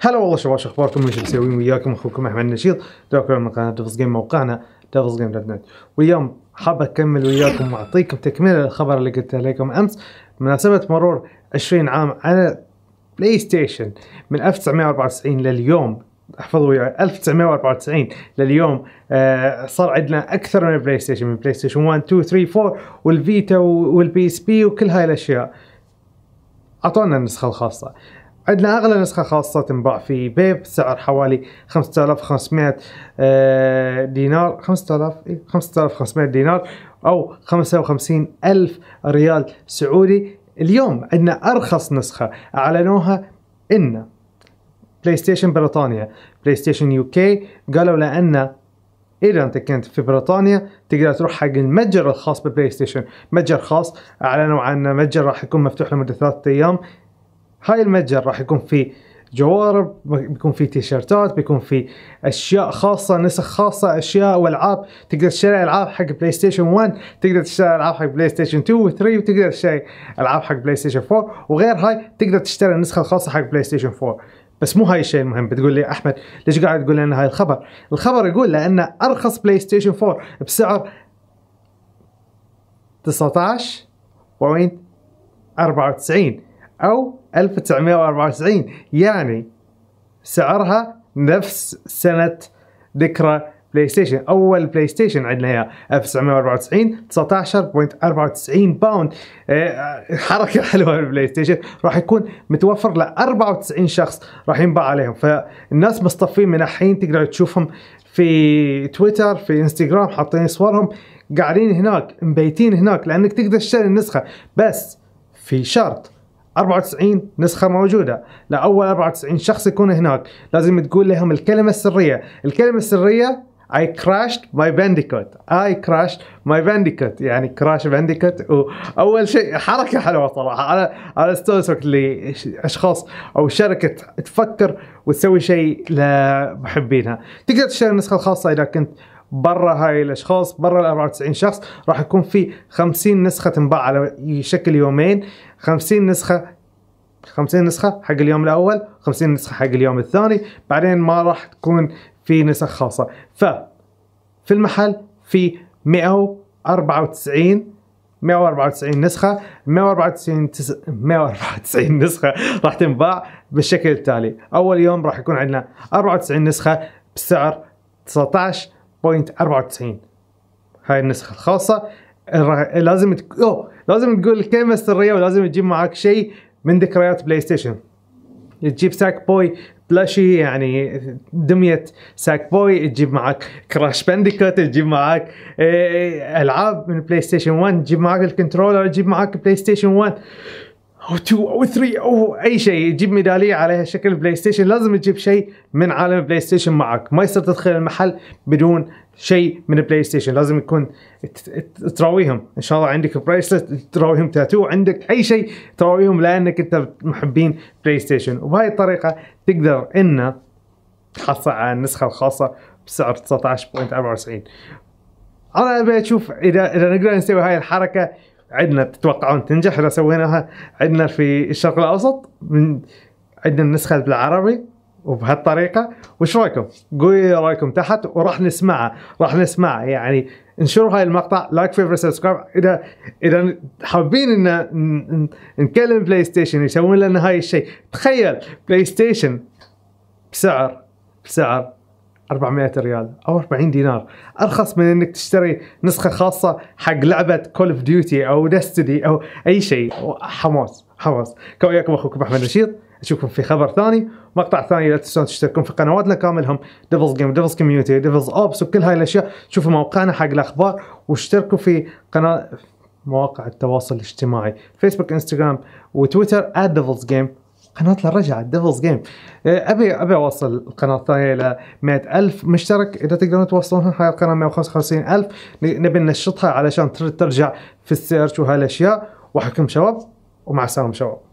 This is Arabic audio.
هلا والله شباب شو اخباركم وش مسويين وياكم اخوكم احمد النشيط جاكم من قناه دفز جيم موقعنا دفز جيم نت واليوم حاب اكمل وياكم واعطيكم تكمله للخبر اللي قلته لكم امس بمناسبه مرور 20 عام على بلاي ستيشن من 1994 لليوم احفظوا وياي 1994 لليوم آه صار عندنا اكثر من بلاي ستيشن من بلاي ستيشن 1 2 3 4 والفيتا والبي اس بي وكل هاي الاشياء اعطونا النسخه الخاصه عندنا اغلى نسخه خاصه تنباع في بيب سعر حوالي 5500 آه، دينار 5000 5500 إيه، دينار او 55000 ريال سعودي اليوم عندنا ارخص نسخه اعلنوها ان بلاي ستيشن بريطانيا بلاي ستيشن يو كي قالوا لان اذا انت كنت في بريطانيا تقدر تروح حق المتجر الخاص ببلاي ستيشن متجر خاص اعلنوا عن متجر راح يكون مفتوح لمده ثلاثة ايام هاي المتجر راح يكون فيه جوارب بيكون في تيشيرتات بيكون في اشياء خاصه نسخ خاصه اشياء والعاب تقدر تشتري العاب حق بلاي ستيشن 1 تقدر تشتري العاب حق بلاي ستيشن 2 و 3 وتقدر تشتري العاب حق بلاي ستيشن 4 وغير هاي تقدر تشتري النسخه الخاصه حق بلاي ستيشن 4 بس مو هاي الشيء المهم بتقول لي احمد ليش قاعد تقول لنا هاي الخبر الخبر يقول لان ارخص بلاي ستيشن 4 بسعر 19 و 94 او 1994 يعني سعرها نفس سنة ذكرى بلاي ستيشن اول بلاي ستيشن عندنا هي 1994 19.94 باوند حركه حلوه البلاي ستيشن راح يكون متوفر ل 94 شخص راح ينباع عليهم فالناس مصطفين من الحين تقدر تشوفهم في تويتر في انستغرام حاطين صورهم قاعدين هناك مبيتين هناك لانك تقدر تشتري النسخه بس في شرط 94 نسخه موجوده لاول 94 شخص يكون هناك لازم تقول لهم الكلمه السريه الكلمه السريه I crashed my bandicoot I crashed my bandicoot يعني كراش بانديكوت واول شيء حركه حلوه صراحه انا انا استوسك لاشخاص او شركه تفكر وتسوي شيء لمحبينها تقدر تشتري النسخه الخاصه اذا كنت برا هاي الاشخاص برا ال 94 شخص راح يكون في 50 نسخه تنباع على شكل يومين 50 نسخه 50 نسخة حق اليوم الأول 50 نسخة حق اليوم الثاني بعدين ما راح تكون في نسخ خاصة ف في المحل في 194 194 نسخة 194 تس... 194 نسخة راح تنباع بالشكل التالي أول يوم راح يكون عندنا 94 نسخة بسعر 19 هاي النسخه الخاصه لازم تك... لازم تقول الكلمه السريه ولازم تجيب معك شيء من ذكريات بلاي ستيشن تجيب ساك بوي بلاشي يعني دمية ساك بوي تجيب معك كراش بانديكوت تجيب معك إيه، إيه، العاب من بلاي ستيشن 1 تجيب معك الكنترولر تجيب معك بلاي ستيشن 1 او 2 او 3 او اي شيء يجيب ميداليه عليها شكل بلاي ستيشن لازم تجيب شيء من عالم البلاي ستيشن معك ما يصير تدخل المحل بدون شيء من البلاي ستيشن لازم يكون تراويهم ان شاء الله عندك برايسلت تراويهم تاتو عندك اي شيء تراويهم لانك انت محبين بلاي ستيشن وبهاي الطريقه تقدر ان تحصل على النسخه الخاصه بسعر 19.94 انا ابي اشوف اذا اذا نقدر نسوي هاي الحركه عندنا تتوقعون تنجح اذا سويناها عندنا في الشرق الاوسط من عندنا النسخه بالعربي وبهالطريقه وش رايكم؟ قولوا لي رايكم تحت وراح نسمعها راح نسمع يعني انشروا هاي المقطع لايك فيفر سبسكرايب اذا اذا حابين ان نكلم بلاي ستيشن يسوون لنا هاي الشيء تخيل بلاي ستيشن بسعر بسعر 400 ريال او 40 دينار ارخص من انك تشتري نسخه خاصه حق لعبه كول اوف ديوتي او دستدي او اي شيء حماس حماس كان وياكم اخوكم احمد رشيد اشوفكم في خبر ثاني مقطع ثاني لا تنسون تشتركون في قنواتنا كاملهم ديفلز جيم ديفلز كوميونتي ديفلز اوبس وكل هاي الاشياء شوفوا موقعنا حق الاخبار واشتركوا في قناه مواقع التواصل الاجتماعي فيسبوك انستغرام وتويتر @devilsgame قناة الرجعه ديفلز جيم ابي ابي اوصل القناة الثانية الى 100000 مشترك اذا تقدرون توصلونها هاي القناة 155000 نبي ننشطها علشان ترجع في السيرش وهالاشياء واحكم شباب ومع السلامة شباب